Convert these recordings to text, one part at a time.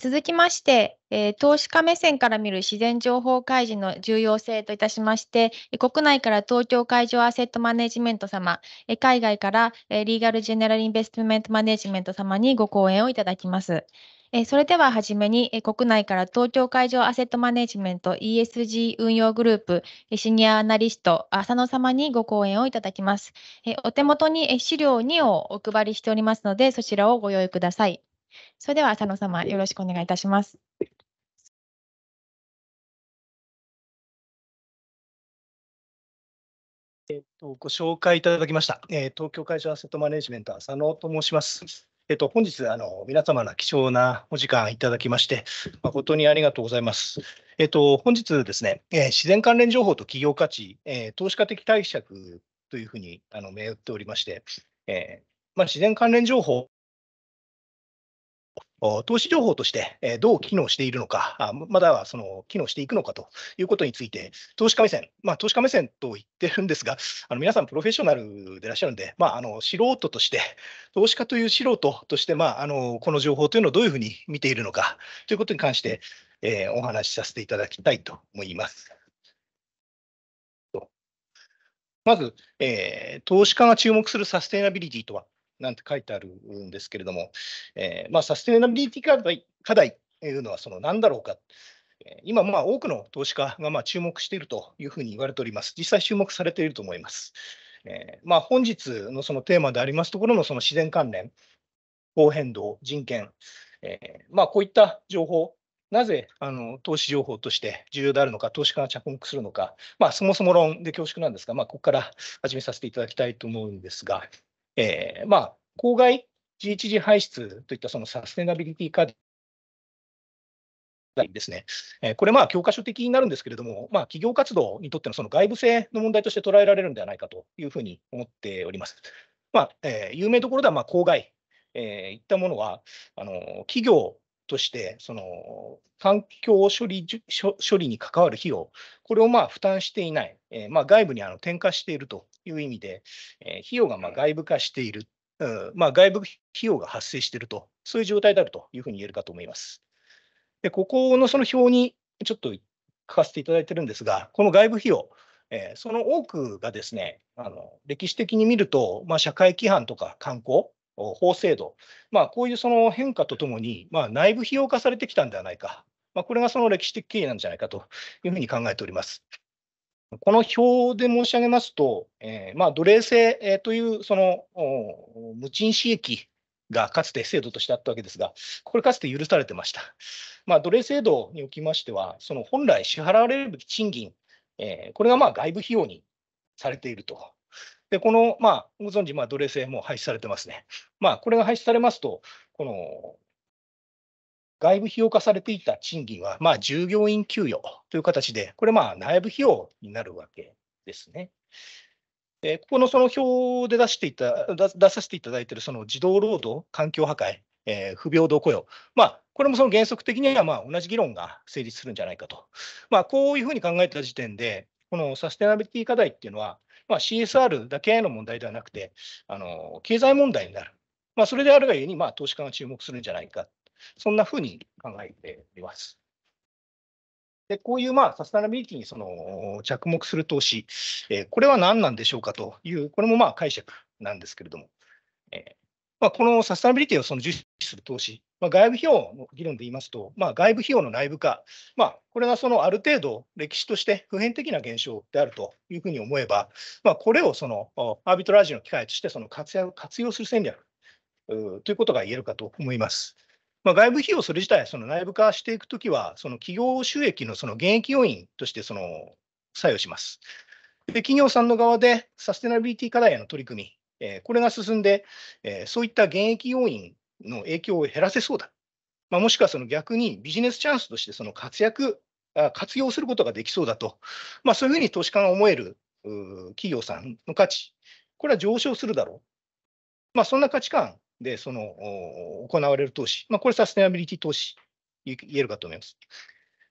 続きまして、投資家目線から見る自然情報開示の重要性といたしまして、国内から東京海上アセットマネジメント様、海外からリーガルジェネラルインベストメントマネジメント様にご講演をいただきます。それでは初めに、国内から東京海上アセットマネジメント ESG 運用グループシニアアナリスト、浅野様にご講演をいただきます。お手元に資料2をお配りしておりますので、そちらをご用意ください。それでは佐野様、よろしくお願いいたします。えっと、ご紹介いただきました、えー、東京会社アセットマネジメント、佐野と申します。えっと、本日あの、皆様の貴重なお時間いただきまして、誠にありがとうございます。えっと、本日ですね、えー、自然関連情報と企業価値、えー、投資家的対策というふうにあの銘打っておりまして、えーまあ、自然関連情報投資情報としてどう機能しているのか、まだはその機能していくのかということについて、投資家目線、まあ、投資家目線と言ってるんですが、あの皆さんプロフェッショナルでいらっしゃるんで、まあ、あの素人として、投資家という素人として、まあ、あのこの情報というのをどういうふうに見ているのかということに関して、えー、お話しさせていただきたいと思います。まず、えー、投資家が注目するサステナビリティとは、なんて書いてあるんですけれども、えーまあ、サステナビリティ課題課題というのはその何だろうか。今、まあ、多くの投資家がまあ注目しているというふうに言われております。実際注目されていると思います。えーまあ、本日のそのテーマでありますところのその自然関連、気候変動、人権、えーまあ、こういった情報、なぜあの投資情報として重要であるのか、投資家が着目するのか、まあ、そもそも論で恐縮なんですが、まあ、ここから始めさせていただきたいと思うんですが、えー、まあ、公害 GHG 排出といったそのサステナビリティ課題ですね、えー、これ、まあ、教科書的になるんですけれども、まあ、企業活動にとってのその外部性の問題として捉えられるんではないかというふうに思っております。まあえー、有名どころでは、まあ、公害、えー、いったものは、あの企業として、その環境処理処理に関わる費用、これをまあ負担していない、えー、まあ外部にあの転嫁しているという意味で、えー、費用がまあ外部化している、うんまあ、外部費用が発生していると、そういう状態であるというふうに言えるかと思います。でここのその表にちょっと書かせていただいてるんですが、この外部費用、えー、その多くがですね、あの歴史的に見ると、まあ、社会規範とか観光、法制度、まあ、こういうその変化とともに、まあ、内部費用化されてきたんではないか、まあ、これがその歴史的経緯なんじゃないかというふうに考えております。この表で申し上げますと、えーまあ、奴隷制、というその無賃私益がかつて制度としてあったわけですが、これかつて許されてました。まあ、奴隷制度におきましては、その本来支払われるべき賃金、えー、これがまあ外部費用にされていると。で、この、まあ、ご存知、まあ、奴隷制も廃止されてますね。まあ、これが廃止されますと、この外部費用化されていた賃金は、まあ、従業員給与という形で、これ、まあ、内部費用になるわけですね。でここのその表で出していた出させていただいているその児童労働、環境破壊、えー、不平等雇用、まあ、これもその原則的にはまあ同じ議論が成立するんじゃないかと、まあ、こういうふうに考えた時点で、このサステナビリティ課題っていうのは、まあ、CSR だけの問題ではなくて、あの経済問題になる、まあ、それであるがゆえにまあ投資家が注目するんじゃないかそんなふうに考えております。でこういうまあサステナビリティにその着目する投資、えこれは何なんでしょうかという、これもまあ解釈なんですけれども、えまあ、このサステナビリティをその重視する投資、まあ、外部費用の議論で言いますと、まあ、外部費用の内部化、まあ、これがそのある程度、歴史として普遍的な現象であるというふうに思えば、まあ、これをそのアービトラージの機会としてその活用活用する戦略ということが言えるかと思います。まあ、外部費用それ自体、その内部化していくときは、その企業収益のその減益要因としてその作用します。で企業さんの側でサステナビリティ課題への取り組み、えー、これが進んで、えー、そういった減益要因の影響を減らせそうだ。まあ、もしくはその逆にビジネスチャンスとしてその活躍、活用することができそうだと、まあ、そういうふうに投資家が思える企業さんの価値、これは上昇するだろう。まあ、そんな価値観でその行われる投資、まあ、これサステナビリティ投資言えるかと思います。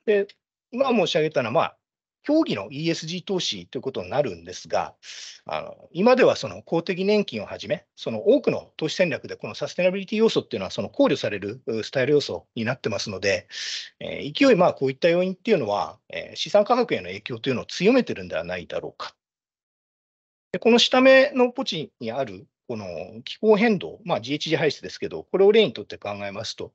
で、今申し上げたのは、まあ、競技の ESG 投資ということになるんですが、あの今ではその公的年金をはじめ、その多くの投資戦略でこのサステナビリティ要素っていうのはその考慮されるスタイル要素になってますので、えー、勢い、まあこういった要因っていうのは、えー、資産価格への影響というのを強めてるんではないだろうか。でこの下目のポチにあるこの気候変動、まあ、GHG 排出ですけど、これを例にとって考えますと、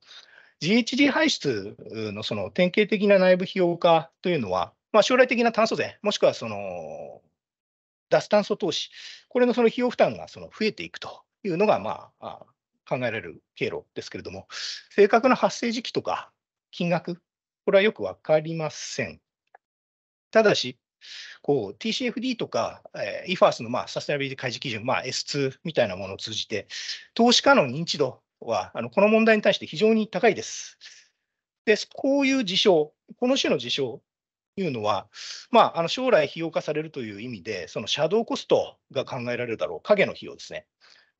GHG 排出のその典型的な内部費用化というのは、まあ、将来的な炭素税、もしくはその脱炭素投資、これのその費用負担がその増えていくというのが、まあ、考えられる経路ですけれども、正確な発生時期とか金額、これはよく分かりません。ただし、こう TCFD とか、え IFAS のまあサステナビリティ開示基準、まあ、S2 みたいなものを通じて、投資家の認知度はあのこの問題に対して非常に高いです。で、こういう事象、この種の事象というのは、まあ、あの将来費用化されるという意味で、そのシャドーコストが考えられるだろう、影の費用ですね。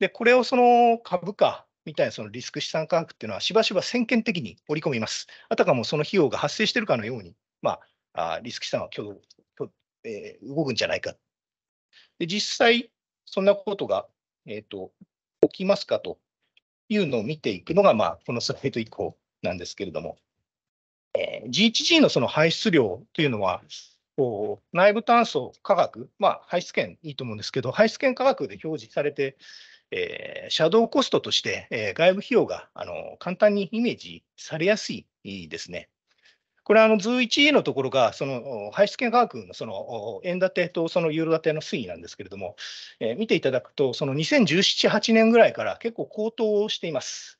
で、これをその株価みたいなそのリスク資産価格っていうのは、しばしば先見的に織り込みます。あたかもその費用が発生しているかのように、まあ、リスク資産は挙動えー、動くんじゃないか。で、実際、そんなことが、えっ、ー、と、起きますかというのを見ていくのが、まあ、このスライド以降なんですけれども、えー、GHG のその排出量というのは、こう内部炭素価格、まあ、排出権いいと思うんですけど、排出権価格で表示されて、えー、シャドウコストとして、えー、外部費用があの簡単にイメージされやすいですね。これはあの図1のところが、その排出権価格のその円建てとそのユーロ建ての推移なんですけれども、えー、見ていただくと、その2017、8年ぐらいから結構高騰しています。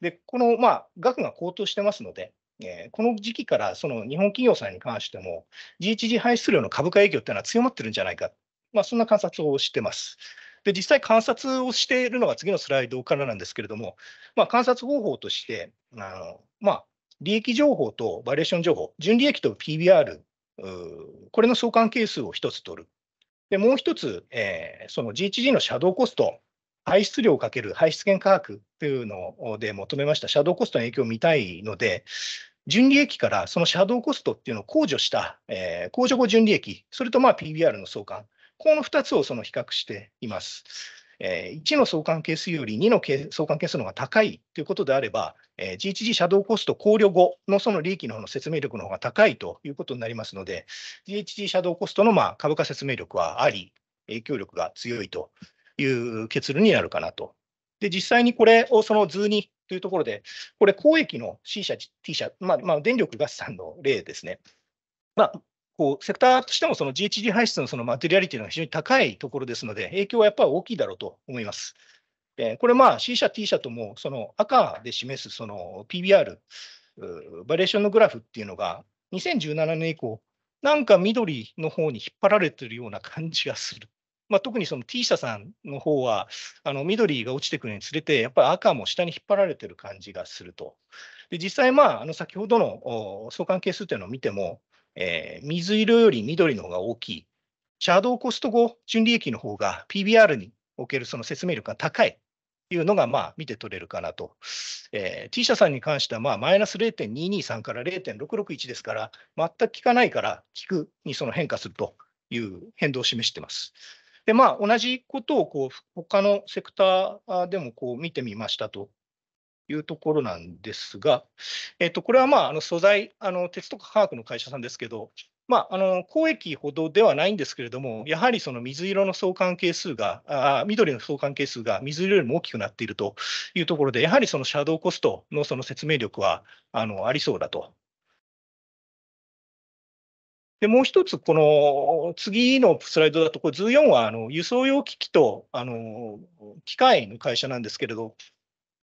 で、このまあ額が高騰してますので、えー、この時期からその日本企業さんに関しても、GHG 排出量の株価影響っていうのは強まってるんじゃないか、まあ、そんな観察をしてます。で実際、観察をしているのが次のスライドからなんですけれども、まあ、観察方法として、あのまあ、利益情報とバリエーション情報、純利益と PBR、これの相関係数を1つ取る。で、もう1つ、えー、その g h g のシャドーコスト、排出量かける排出源価格というので求めましたシャドーコストの影響を見たいので、純利益からそのシャドーコストっていうのを控除した、えー、控除後純利益、それとまあ PBR の相関、この2つをその比較しています。え1の相関係数より2の相関係数の方が高いということであれば、え GHG シャドウコスト考慮後のその利益の方の説明力の方が高いということになりますので、GHG シャドウコストのまあ株価説明力はあり、影響力が強いという結論になるかなと。で、実際にこれをその図にというところで、これ、公益の C 社、T 社、まあ、まあ、電力ガスさんの例ですね。まあ、こうセクターとしてもその GHG 排出のそのマテリアリティが非常に高いところですので、影響はやっぱり大きいだろうと思います。えこれ、まあ、C 社、T 社とも、その赤で示すその PBR、バリエーションのグラフっていうのが、2017年以降、なんか緑の方に引っ張られてるような感じがする。まあ、特にその T 社さんの方は、あの緑が落ちてくるにつれて、やっぱり赤も下に引っ張られてる感じがすると。で実際、まあ、あの先ほどの相関係数というのを見ても、えー、水色より緑の方が大きい、シャドーコスト後、純利益の方が PBR におけるその説明力が高いというのがまあ見て取れるかなと。えー、T 社さんに関してはまあマイナス0.223から0.661ですから、全く効かないから効くにその変化するという変動を示しています。でまあ、同じことをこう他のセクターでもこう見てみましたと。いうところなんですが、えっと、これはまああの素材あの、鉄とか化学の会社さんですけど、まあ、あの公益ほどではないんですけれども、やはりその水色の相関係数が、あ緑の相関係数が水色よりも大きくなっているというところで、やはりそのシャドウコストのその説明力はあのありそうだとで、もう一つ、この次のスライドだと、これ、4はあの輸送用機器とあの機械の会社なんですけれど、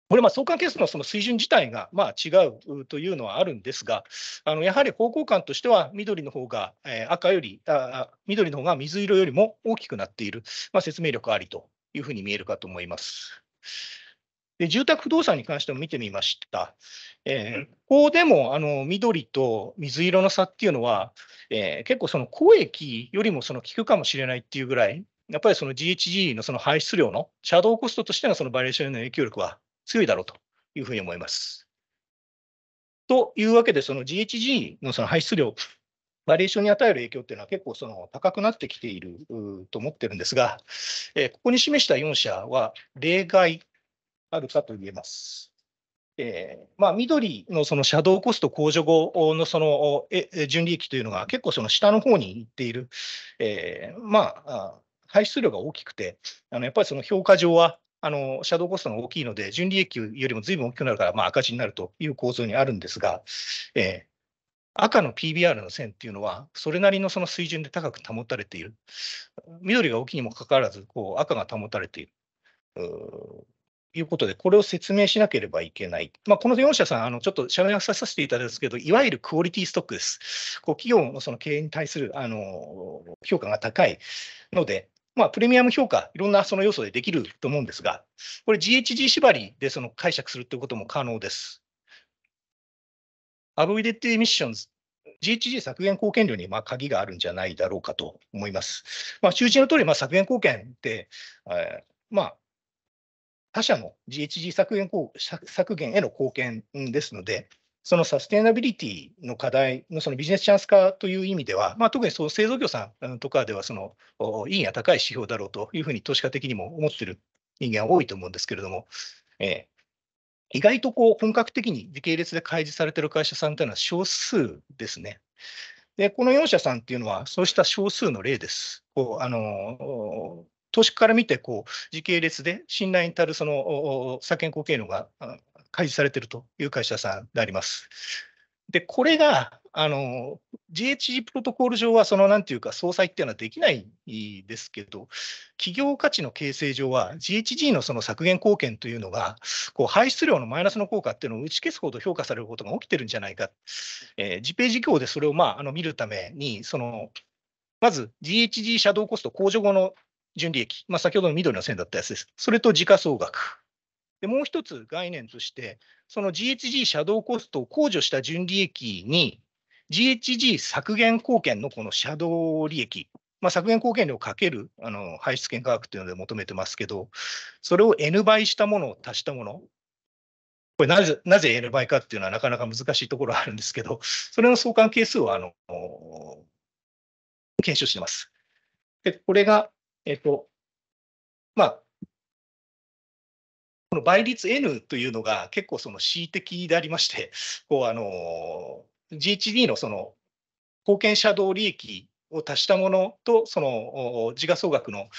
これ、相関係数のその水準自体がまあ違うというのはあるんですが、あのやはり方向感としては、緑の方が赤より、あ緑の方が水色よりも大きくなっている、まあ、説明力ありというふうに見えるかと思います。で住宅不動産に関しても見てみました。えー、ここでもあの緑と水色の差っていうのは、えー、結構その公益よりもその効くかもしれないっていうぐらい、やっぱりその GHG のその排出量のシャドウコストとしてのそのバリエーションへの影響力は強いだろうというふうに思います。というわけで、その GHG のその排出量、バリエーションに与える影響っていうのは結構その高くなってきていると思ってるんですが、えここに示した4社は例外あるかと言えます。えー、まあ、緑のそのシャドウコスト控除後のそのえ純利益というのが結構その下の方にいっている、えー、まあ、排出量が大きくて、あのやっぱりその評価上はあのシャドーコストが大きいので、純利益よりもずいぶん大きくなるから、まあ、赤字になるという構造にあるんですが、えー、赤の PBR の線っていうのは、それなりのその水準で高く保たれている。緑が大きいにもかかわらず、こう赤が保たれている。いうことで、これを説明しなければいけない。まあ、この4社さん、あのちょっと社名らさせていただきますけど、いわゆるクオリティストックです。こう企業のその経営に対するあの評価が高いので、まあ、プレミアム評価、いろんなその要素でできると思うんですが、これ GHG 縛りでその解釈するということも可能です。アブイデッドエミッションズ GHG 削減貢献量にまあ鍵があるんじゃないだろうかと思います。まあ、周知の通り、ま削減貢献って、えー、まあ、他社の GHG 削減削減への貢献ですので、そのサステナビリティの課題のそのビジネスチャンス化という意味では、まあ、特にその製造業さんとかではその、いいや高い指標だろうというふうに投資家的にも思っている人間は多いと思うんですけれども、えー、意外とこう本格的に時系列で開示されている会社さんというのは少数ですね。で、この4社さんっていうのは、そうした少数の例です。こうあの投資家から見てこう時系列で信頼に足るその債券後継のが開示されているという会社さんであります。で、これが、あの、GHG プロトコール上は、その、なんていうか、総裁っていうのはできないですけど、企業価値の形成上は、GHG のその削減貢献というのが、こう、排出量のマイナスの効果っていうのを打ち消すほど評価されることが起きてるんじゃないか。えー、自閉事業でそれを、まあ、あの、見るために、その、まず GHG シャドウコスト控除後の純利益、まあ、先ほどの緑の線だったやつです。それと時価総額。でもう一つ概念として、その GHG シャドウコストを控除した純利益に、GHG 削減貢献のこのシャドウ利益、まあ、削減貢献量をかけるあの排出権価格というので求めてますけど、それを N 倍したものを足したもの、これなぜ、なぜ N 倍かっていうのはなかなか難しいところあるんですけど、それの相関係数をあの検証してます。で、これが、えっと、まあ、この倍率 N というのが結構その恣意的でありまして、こうあの GHD のその貢献者同利益を足したものと、その自我総額の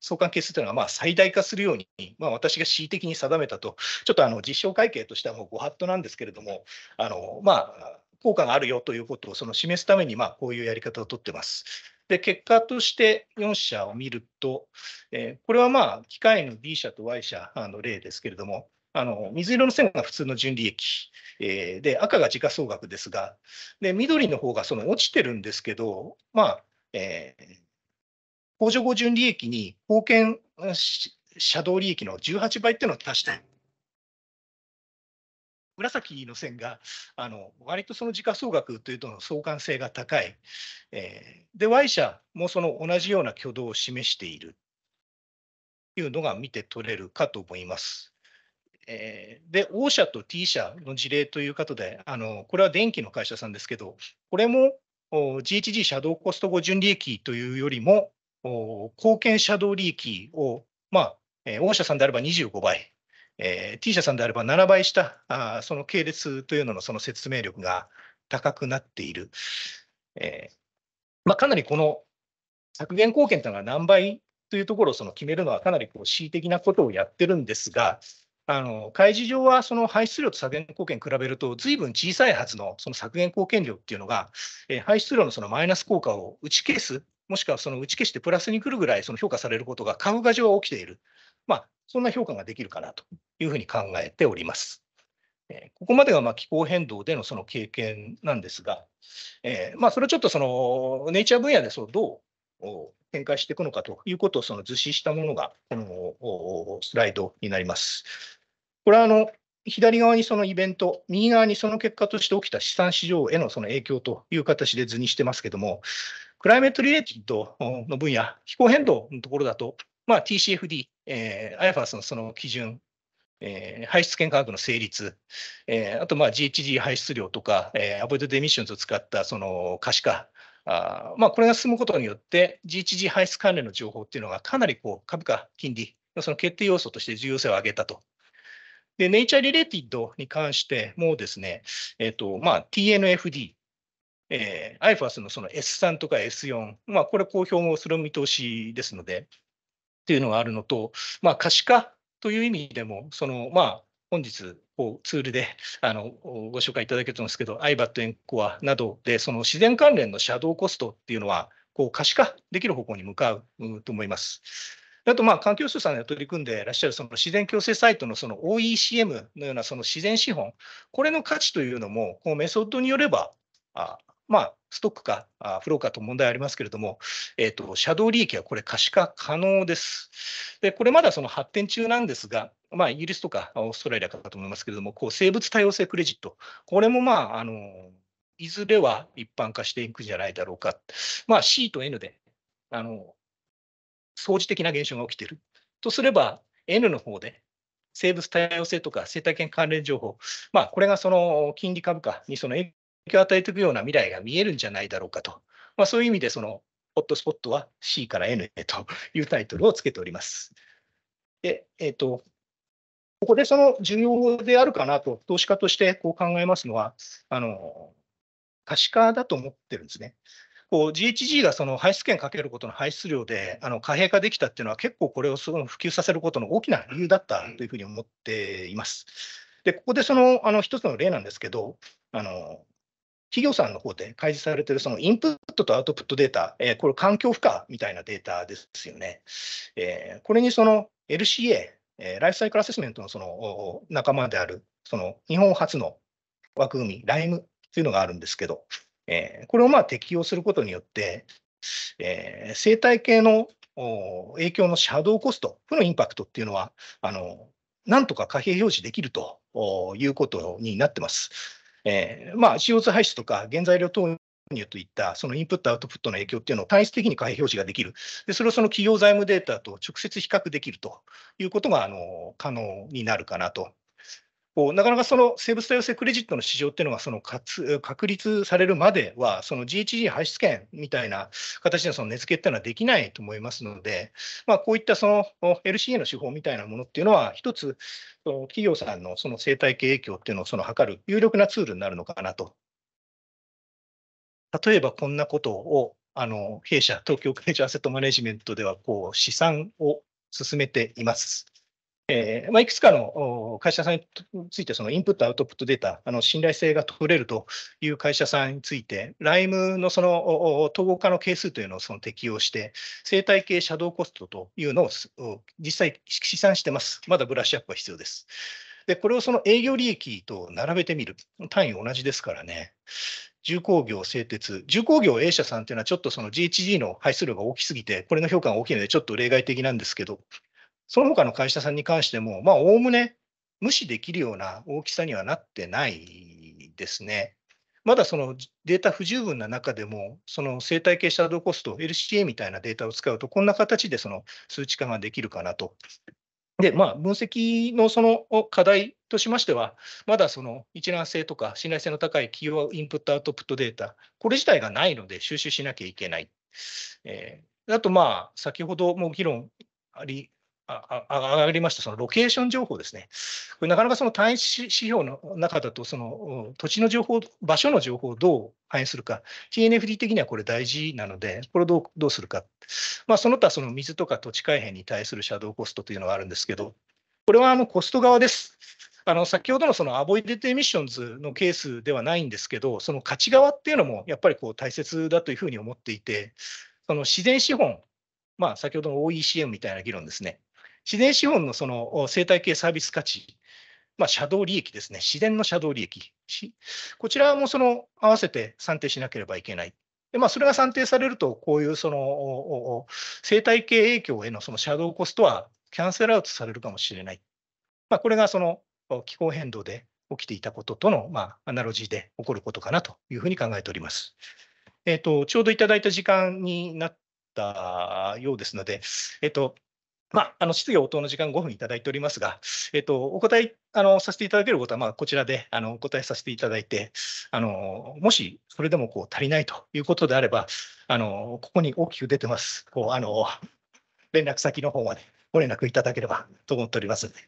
相関係数というのはまあ最大化するように、まあ、私が恣意的に定めたと、ちょっとあの実証会計としてはもうご法度なんですけれども、あのまあ、効果があるよということをその示すために、まこういうやり方をとってます。で、結果として4社を見ると、えー、これはまあ、機械の B 社と Y 社の例ですけれども、あの水色の線が普通の純利益、えー、で、赤が時価総額ですが、で緑の方がその落ちてるんですけど、まあ、えー、控除後純利益に貢献車道利益の18倍っていうのを足して紫の線があの割とその時価総額というとの相関性が高い、えー、で Y 社もその同じような挙動を示しているというのが見て取れるかと思います。えー、で O 社と T 社の事例ということであのこれは電気の会社さんですけどこれも GHG シャドウコスト後純利益というよりも貢献車道利益をまあ、え御社さんであれば25倍、えー、T 社さんであれば7倍したあその系列というののその説明力が高くなっている。えーまあ、かなりこの削減貢献というのが何倍というところをその決めるのはかなりこう恣意的なことをやってるんですが、あの開示上はその排出量と削減貢献比べると、ずいぶん小さいはずのその削減貢献量っていうのが、えー、排出量のそのマイナス効果を打ち消す、もしくはその打ち消してプラスにくるぐらいその評価されることが株価上は起きている。まあ、そんな評価ができるかなというふうに考えております。えここまでがま気候変動でのその経験なんですが、えまあ、それはちょっとそのネイチャー分野でそうどう展開していくのかということをその図示したものがこのスライドになります。これはあの左側にそのイベント、右側にその結果として起きた資産市場へのその影響という形で図にしてますけども、クライメートリレーティッドの分野、気候変動のところだと、まあ、TCFD、えー、IFAS のその基準、えー、排出権価格の成立、えー、あとまあ GHG 排出量とか、えー、アボイドデミッションズを使ったその可視化、あまあ、これが進むことによって、GHG 排出関連の情報っていうのがかなりこう株価、金利のその決定要素として重要性を上げたと。で、ネイチャーリレティッドに関してもですね、えっ、ー、と、まあ、TNFD、えー、IFAS のその S3 とか S4、まあ、これ公表もする見通しですので、っていうのがあるのと、まあ、可視化という意味でも、そのまあ、本日、ツールであのご紹介いただけたんですけど、IBAT エンコアなどで、その自然関連のシャドウコストっていうのは、こう可視化できる方向に向かうと思います。あと、まあ、環境省さんが取り組んでいらっしゃるその自然共生サイトのその OECM のようなその自然資本、これの価値というのも、このメソッドによれば、あまあ、ストックかフローかと問題ありますけれども、えーと、とシャドウ利益はこれ可視化可能です。で、これまだその発展中なんですが、まあ、イギリスとかオーストラリアかと思いますけれども、こう生物多様性クレジット、これもまあ、あのいずれは一般化していくんじゃないだろうか。まあ、C と N で、あの、掃除的な現象が起きている。とすれば、N の方で生物多様性とか生態系関連情報、まあ、これがその金利株価にその影影響を与えていくような未来が見えるんじゃないだろうかと、まあ、そういう意味でそのホットスポットは C から N へというタイトルをつけております。で、えっ、ー、と、ここでその重要であるかなと、投資家としてこう考えますのは、あの、可視化だと思ってるんですね。GHG がその排出権かけることの排出量であの貨幣化できたっていうのは結構これをその普及させることの大きな理由だったというふうに思っています。で、ここでその一つの例なんですけど、あの企業さんの方で開示されているそのインプットとアウトプットデータ、えー、これ環境負荷みたいなデータですよね。えー、これにその LCA、ライフサイクルアセスメントのその仲間である、その日本初の枠組み、ライムというのがあるんですけど、えー、これをまあ適用することによって、えー、生態系の影響のシャドウコスト、負のインパクトっていうのは、あのなんとか貨幣表示できるということになってます。えーまあ、CO2 排出とか原材料投入といったそのインプット、アウトプットの影響っていうのを単一的に開幣表示ができる、でそれをその企業財務データと直接比較できるということがあの可能になるかなとこうなかなかその生物多様性クレジットの市場っていうのがその確立されるまでは、その GHG 排出権みたいな形のその値付けっていうのはできないと思いますので、まあ、こういったその LCA の手法みたいなものっていうのは、一つ、企業さんのその生態系影響っていうのをその測る有力なツールになるのかなと。例えばこんなことを、あの弊社、東京クレジアセットマネジメントではこう試算を進めています。えーまあ、いくつかの会社さんについて、そのインプット、アウトプットデータ、あの信頼性が取れるという会社さんについて、LIME のその統合化の係数というのをその適用して、生態系シャドーコストというのを実際試算してます。まだブラッシュアップは必要です。で、これをその営業利益と並べてみる。単位同じですからね。重工業、製鉄。重工業 A 社さんというのはちょっとその GHG の排出量が大きすぎて、これの評価が大きいのでちょっと例外的なんですけど、その他の会社さんに関しても、まあ、おおむね無視できるような大きさにはなってないですね。まだそのデータ不十分な中でも、その生態系シャドーコスト、LCA みたいなデータを使うと、こんな形でその数値化ができるかなと。で、まあ、分析のその課題としましては、まだその一覧性とか信頼性の高い企業インプットアウトプットデータ、これ自体がないので収集しなきゃいけない。えー、あと、まあ、先ほども議論ありあ上がりましたそのロケーション情報ですね。これなかなかその単一指標の中だと、その土地の情報、場所の情報をどう反映するか、TNFD 的にはこれ大事なので、これをどうどうするか。まあ、その他、その水とか土地改変に対するシャドウコストというのがあるんですけど、これはあのコスト側です。あの先ほどのそのアボイデッドエミッションズのケースではないんですけど、その価値側っていうのもやっぱりこう大切だというふうに思っていて、その自然資本、まあ、先ほどの OECM みたいな議論ですね。自然資本のその生態系サービス価値、まあ、シャドウ利益ですね、自然のシャドウ利益、こちらもその合わせて算定しなければいけない。でまあ、それが算定されると、こういうその生態系影響へのそのシャドウコストはキャンセルアウトされるかもしれない。まあ、これがその気候変動で起きていたこととの、まあ、アナロジーで起こることかなというふうに考えております。えー、と、ちょうどいただいた時間になったようですので、えっ、ー、と、まあ、あの質疑応答の時間5分いただいておりますが、えっと、お答えあのさせていただけることは、まあ、こちらであのお答えさせていただいて、あのもしそれでもこう足りないということであれば、あのここに大きく出てます、こうあの連絡先の方までご連絡いただければと思っておりますので、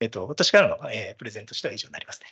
えっと、私からの、えー、プレゼントとしては以上になりますね。